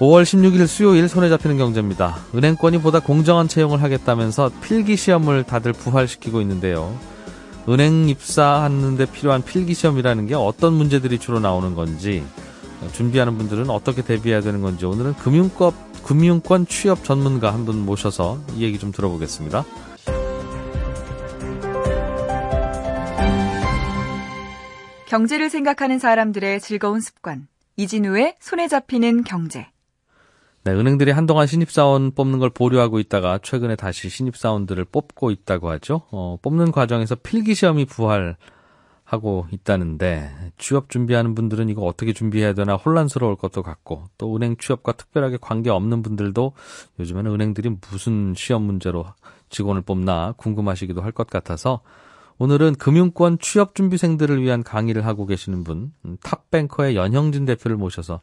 5월 16일 수요일 손에 잡히는 경제입니다. 은행권이 보다 공정한 채용을 하겠다면서 필기 시험을 다들 부활시키고 있는데요. 은행 입사하는데 필요한 필기 시험이라는 게 어떤 문제들이 주로 나오는 건지 준비하는 분들은 어떻게 대비해야 되는 건지 오늘은 금융권 금융권 취업 전문가 한 분 모셔서 이 얘기 좀 들어보겠습니다. 경제를 생각하는 사람들의 즐거운 습관 이진우의 손에 잡히는 경제. 네, 은행들이 한동안 신입사원 뽑는 걸 보류하고 있다가 최근에 다시 신입사원들을 뽑고 있다고 하죠. 어, 뽑는 과정에서 필기시험이 부활하고 있다는데 취업 준비하는 분들은 이거 어떻게 준비해야 되나 혼란스러울 것도 같고 또 은행 취업과 특별하게 관계없는 분들도 요즘에는 은행들이 무슨 시험 문제로 직원을 뽑나 궁금하시기도 할 것 같아서 오늘은 금융권 취업 준비생들을 위한 강의를 하고 계시는 분 음, 탑뱅커의 연형진 대표를 모셔서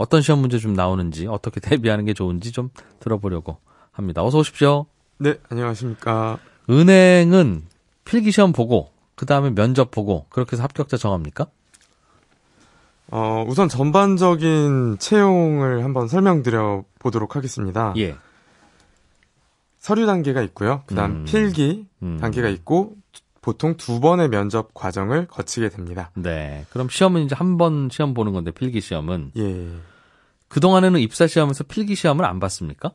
어떤 시험 문제 좀 나오는지 어떻게 대비하는 게 좋은지 좀 들어보려고 합니다. 어서 오십시오. 네, 안녕하십니까. 은행은 필기 시험 보고 그 다음에 면접 보고 그렇게 해서 합격자 정합니까? 어, 우선 전반적인 채용을 한번 설명드려 보도록 하겠습니다. 예. 서류 단계가 있고요. 그다음 음. 필기 음. 단계가 있고 보통 두 번의 면접 과정을 거치게 됩니다. 네. 그럼 시험은 이제 한 번 시험 보는 건데 필기 시험은 예. 그동안에는 입사 시험에서 필기 시험을 안 봤습니까?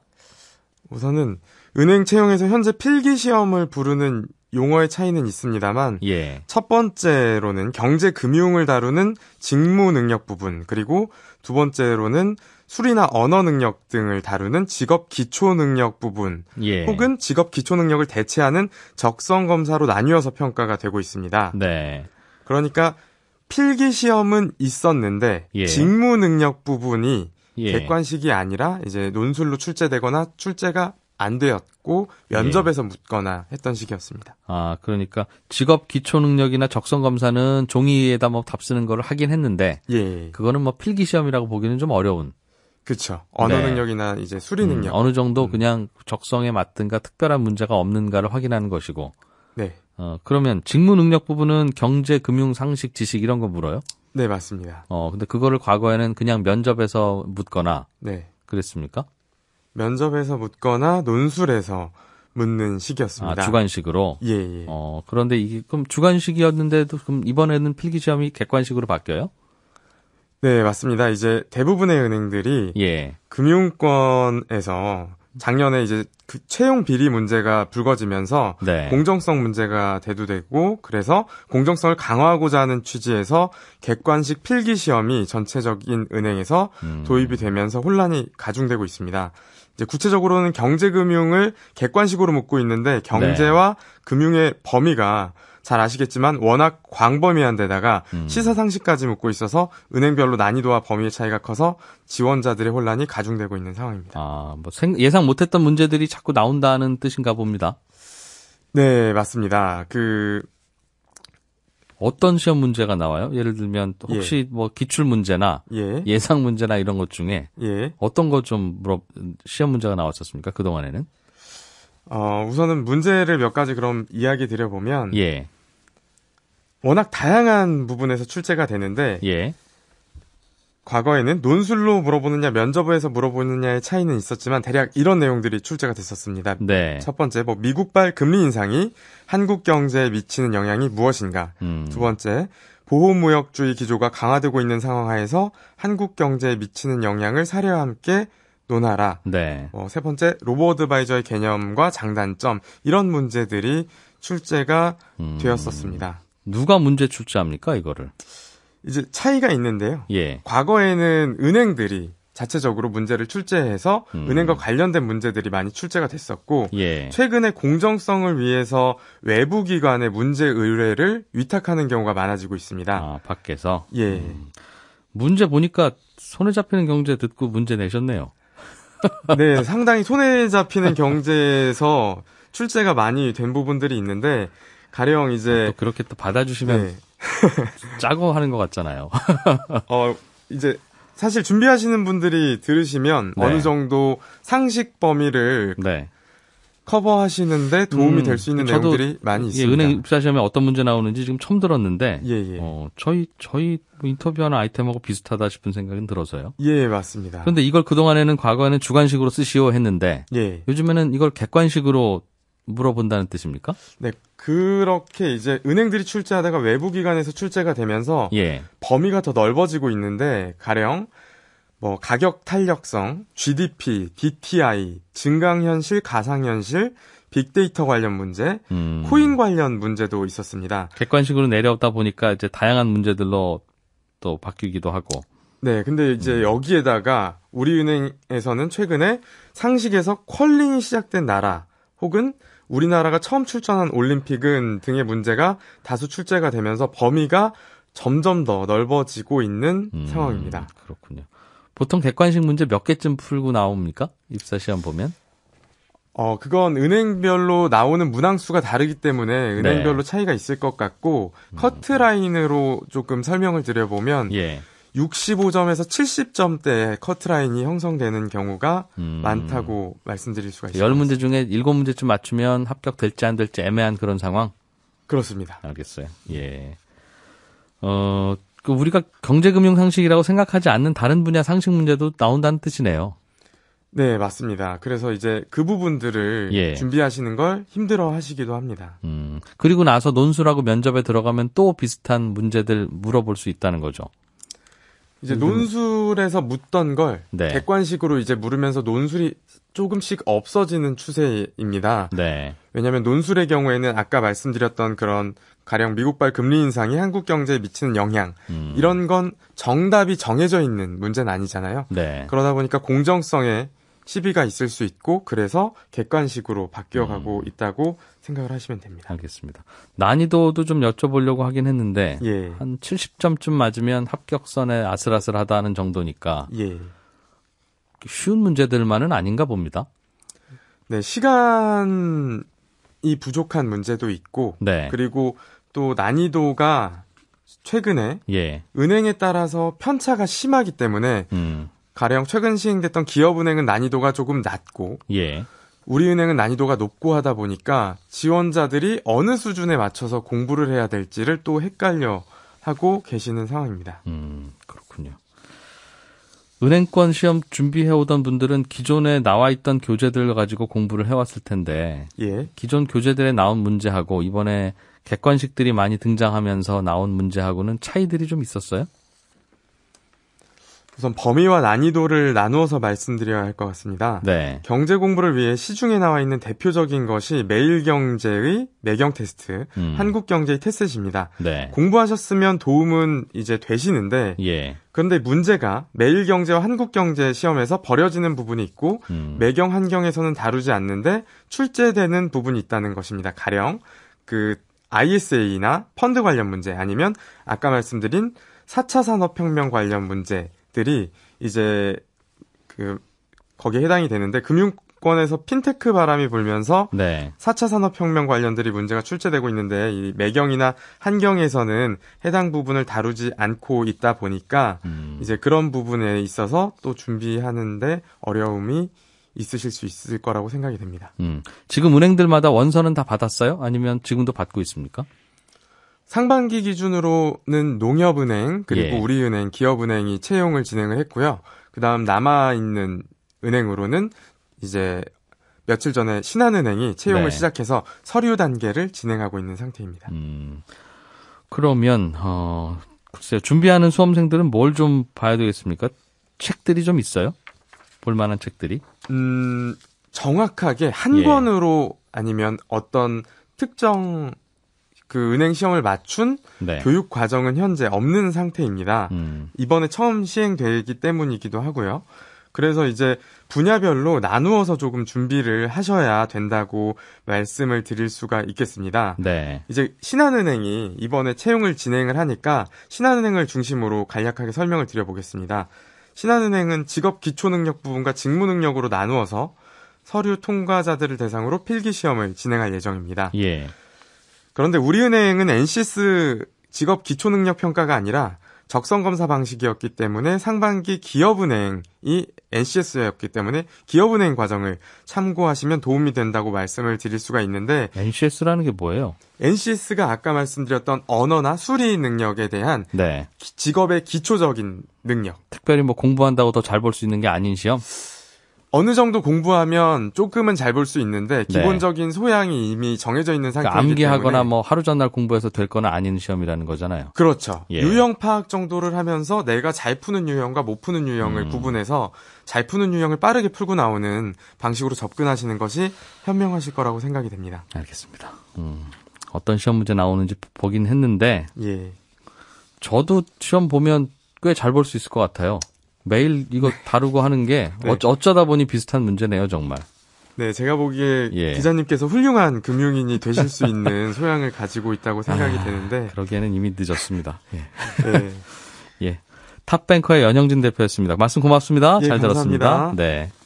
우선은 은행 채용에서 현재 필기 시험을 부르는 용어의 차이는 있습니다만 예. 첫 번째로는 경제 금융을 다루는 직무 능력 부분 그리고 두 번째로는 술이나 언어 능력 등을 다루는 직업 기초 능력 부분 예. 혹은 직업 기초 능력을 대체하는 적성 검사로 나뉘어서 평가가 되고 있습니다. 네. 그러니까 필기 시험은 있었는데 예. 직무 능력 부분이 예. 객관식이 아니라 이제 논술로 출제되거나 출제가 안 되었고 면접에서 예. 묻거나 했던 시기였습니다. 아 그러니까 직업 기초 능력이나 적성 검사는 종이에다 뭐 답 쓰는 거를 하긴 했는데 예. 그거는 뭐 필기 시험이라고 보기는 좀 어려운. 그렇죠. 언어 네. 능력이나 이제 수리 음, 능력. 어느 정도 음. 그냥 적성에 맞든가 특별한 문제가 없는가를 확인하는 것이고. 네. 어, 그러면 직무 능력 부분은 경제, 금융, 상식, 지식 이런 거 물어요? 네, 맞습니다. 어, 근데 그거를 과거에는 그냥 면접에서 묻거나 네. 그랬습니까? 면접에서 묻거나 논술에서 묻는 식이었습니다. 아, 주관식으로. 예, 예. 어, 그런데 이게 그럼 주관식이었는데도 그럼 이번에는 필기 시험이 객관식으로 바뀌어요? 네, 맞습니다. 이제 대부분의 은행들이 예. 금융권에서 작년에 이제 그 채용 비리 문제가 불거지면서 네. 공정성 문제가 대두되고 그래서 공정성을 강화하고자 하는 취지에서 객관식 필기 시험이 전체적인 은행에서 음. 도입이 되면서 혼란이 가중되고 있습니다. 이제 구체적으로는 경제금융을 객관식으로 묶고 있는데 경제와 네. 금융의 범위가 잘 아시겠지만 워낙 광범위한 데다가 음. 시사상식까지 묻고 있어서 은행별로 난이도와 범위의 차이가 커서 지원자들의 혼란이 가중되고 있는 상황입니다. 아, 뭐 예상 못했던 문제들이 자꾸 나온다는 뜻인가 봅니다. 네, 맞습니다. 그 어떤 시험 문제가 나와요? 예를 들면 혹시 예. 뭐 기출 문제나 예. 상 문제나 이런 것 중에 예. 어떤 것좀 물어 시험 문제가 나왔었습니까? 그 동안에는? 어, 우선은 문제를 몇 가지 그럼 이야기 드려보면 예. 워낙 다양한 부분에서 출제가 되는데 예. 과거에는 논술로 물어보느냐 면접에서 물어보느냐의 차이는 있었지만 대략 이런 내용들이 출제가 됐었습니다. 네. 첫 번째 뭐 미국발 금리 인상이 한국 경제에 미치는 영향이 무엇인가? 음. 두 번째 보호무역주의 기조가 강화되고 있는 상황하에서 한국 경제에 미치는 영향을 사례와 함께 논하라. 네. 어, 세 번째 로보드 바이저의 개념과 장단점 이런 문제들이 출제가 음. 되었었습니다. 누가 문제 출제합니까 이거를? 이제 차이가 있는데요. 예. 과거에는 은행들이 자체적으로 문제를 출제해서 음. 은행과 관련된 문제들이 많이 출제가 됐었고 예. 최근에 공정성을 위해서 외부 기관의 문제 의뢰를 위탁하는 경우가 많아지고 있습니다. 아, 밖에서 예 음. 문제 보니까 손에 잡히는 경제 듣고 문제 내셨네요. 네, 상당히 손에 잡히는 경제에서 출제가 많이 된 부분들이 있는데 가령 이제 아, 또 그렇게 또 받아주시면 네. 짜고 하는 것 같잖아요. 어 이제 사실 준비하시는 분들이 들으시면 네. 어느 정도 상식 범위를 네. 커버하시는데 도움이 음, 될수 있는 내용들이 많이 예, 있습니다. 예, 은행 입사 시험에 어떤 문제 나오는지 지금 처음 들었는데 예, 예. 어, 저희 저희 뭐 인터뷰하는 아이템하고 비슷하다 싶은 생각은 들어서요. 예, 맞습니다. 그런데 이걸 그동안에는 과거에는 주관식으로 쓰시오 했는데 예. 요즘에는 이걸 객관식으로 물어본다는 뜻입니까? 네, 그렇게 이제 은행들이 출제하다가 외부 기관에서 출제가 되면서 예. 범위가 더 넓어지고 있는데 가령 뭐 가격 탄력성, GDP, DTI, 증강현실, 가상현실, 빅데이터 관련 문제, 음. 코인 관련 문제도 있었습니다. 객관식으로 내려오다 보니까 이제 다양한 문제들로 또 바뀌기도 하고. 네, 근데 이제 음. 여기에다가 우리은행에서는 최근에 상식에서 컬링이 시작된 나라 혹은 우리나라가 처음 출전한 올림픽은 등의 문제가 다수 출제가 되면서 범위가 점점 더 넓어지고 있는 음, 상황입니다. 그렇군요. 보통 객관식 문제 몇 개쯤 풀고 나옵니까? 입사 시험 보면? 어, 그건 은행별로 나오는 문항수가 다르기 때문에 네. 은행별로 네. 차이가 있을 것 같고, 음. 커트라인으로 조금 설명을 드려보면, 예. 65점에서 70점대의 커트라인이 형성되는 경우가 음. 많다고 말씀드릴 수가 있습니다. 10문제 중에 7문제쯤 맞추면 합격될지 안 될지 애매한 그런 상황? 그렇습니다. 알겠어요. 예. 어, 그 우리가 경제금융 상식이라고 생각하지 않는 다른 분야 상식 문제도 나온다는 뜻이네요. 네, 맞습니다. 그래서 이제 그 부분들을 예. 준비하시는 걸 힘들어 하시기도 합니다. 음, 그리고 나서 논술하고 면접에 들어가면 또 비슷한 문제들 물어볼 수 있다는 거죠. 이제 음. 논술에서 묻던 걸 네. 객관식으로 이제 물으면서 논술이 조금씩 없어지는 추세입니다. 네. 왜냐하면 논술의 경우에는 아까 말씀드렸던 그런 가령 미국발 금리 인상이 한국 경제에 미치는 영향 음. 이런 건 정답이 정해져 있는 문제는 아니잖아요. 네. 그러다 보니까 공정성에 시비가 있을 수 있고 그래서 객관식으로 바뀌어가고 음. 있다고 생각을 하시면 됩니다. 알겠습니다. 난이도도 좀 여쭤보려고 하긴 했는데 예. 한 70점쯤 맞으면 합격선에 아슬아슬하다는 정도니까 예. 쉬운 문제들만은 아닌가 봅니다. 네, 시간이 부족한 문제도 있고 네. 그리고 또 난이도가 최근에 예. 은행에 따라서 편차가 심하기 때문에 음. 가령 최근 시행됐던 기업은행은 난이도가 조금 낮고 예. 우리은행은 난이도가 높고 하다 보니까 지원자들이 어느 수준에 맞춰서 공부를 해야 될지를 또 헷갈려 하고 계시는 상황입니다. 음, 그렇군요. 은행권 시험 준비해오던 분들은 기존에 나와 있던 교재들 가지고 공부를 해왔을 텐데, 예. 기존 교재들에 나온 문제하고 이번에 객관식들이 많이 등장하면서 나온 문제하고는 차이들이 좀 있었어요? 우선 범위와 난이도를 나누어서 말씀드려야 할 것 같습니다. 네. 경제 공부를 위해 시중에 나와 있는 대표적인 것이 매일경제의 매경 테스트, 음. 한국경제의 테셋입니다. 네. 공부하셨으면 도움은 이제 되시는데 예. 그런데 문제가 매일경제와 한국경제 시험에서 버려지는 부분이 있고 음. 매경 환경에서는 다루지 않는데 출제되는 부분이 있다는 것입니다. 가령 그 ISA나 펀드 관련 문제 아니면 아까 말씀드린 4차 산업혁명 관련 문제 들이 이제 그 거기에 해당이 되는데 금융권에서 핀테크 바람이 불면서 네. 4차 산업혁명 관련들이 문제가 출제되고 있는데 이 매경이나 한경에서는 해당 부분을 다루지 않고 있다 보니까 음. 이제 그런 부분에 있어서 또 준비하는데 어려움이 있으실 수 있을 거라고 생각이 됩니다. 음. 지금 은행들마다 원서는 다 받았어요? 아니면 지금도 받고 있습니까? 상반기 기준으로는 농협은행 그리고 예. 우리은행, 기업은행이 채용을 진행을 했고요. 그다음 남아 있는 은행으로는 이제 며칠 전에 신한은행이 채용을 네. 시작해서 서류 단계를 진행하고 있는 상태입니다. 음, 그러면 어, 글쎄 준비하는 수험생들은 뭘 좀 봐야 되겠습니까? 책들이 좀 있어요? 볼만한 책들이? 음, 정확하게 한 예. 권으로 아니면 어떤 특정 그 은행 시험을 맞춘 네. 교육 과정은 현재 없는 상태입니다. 음. 이번에 처음 시행되기 때문이기도 하고요. 그래서 이제 분야별로 나누어서 조금 준비를 하셔야 된다고 말씀을 드릴 수가 있겠습니다. 네. 이제 신한은행이 이번에 채용을 진행을 하니까 신한은행을 중심으로 간략하게 설명을 드려보겠습니다. 신한은행은 직업 기초 능력 부분과 직무 능력으로 나누어서 서류 통과자들을 대상으로 필기 시험을 진행할 예정입니다. 예. 그런데 우리은행은 NCS 직업 기초능력 평가가 아니라 적성 검사 방식이었기 때문에 상반기 기업은행이 NCS였기 때문에 기업은행 과정을 참고하시면 도움이 된다고 말씀을 드릴 수가 있는데 NCS라는 게 뭐예요? NCS가 아까 말씀드렸던 언어나 수리 능력에 대한 네. 직업의 기초적인 능력. 특별히 뭐 공부한다고 더 잘 볼 수 있는 게 아닌 시험? 어느 정도 공부하면 조금은 잘 볼 수 있는데 네. 기본적인 소양이 이미 정해져 있는 그러니까 상태이기 그러니까 암기하거나 뭐 하루 전날 공부해서 될 거는 아닌 시험이라는 거잖아요. 그렇죠. 예. 유형 파악 정도를 하면서 내가 잘 푸는 유형과 못 푸는 유형을 음. 구분해서 잘 푸는 유형을 빠르게 풀고 나오는 방식으로 접근하시는 것이 현명하실 거라고 생각이 됩니다. 알겠습니다. 음, 어떤 시험 문제 나오는지 보긴 했는데 예. 저도 시험 보면 꽤 잘 볼 수 있을 것 같아요. 매일 이거 네. 다루고 하는 게 네. 어쩌다 보니 비슷한 문제네요, 정말. 네, 제가 보기에 예. 기자님께서 훌륭한 금융인이 되실 수 있는 소양을 가지고 있다고 생각이 아, 되는데 그러기에는 이미 늦었습니다. 예. 네. 예. 탑뱅커의 연영진 대표였습니다. 말씀 고맙습니다. 예, 잘 감사합니다. 들었습니다. 네.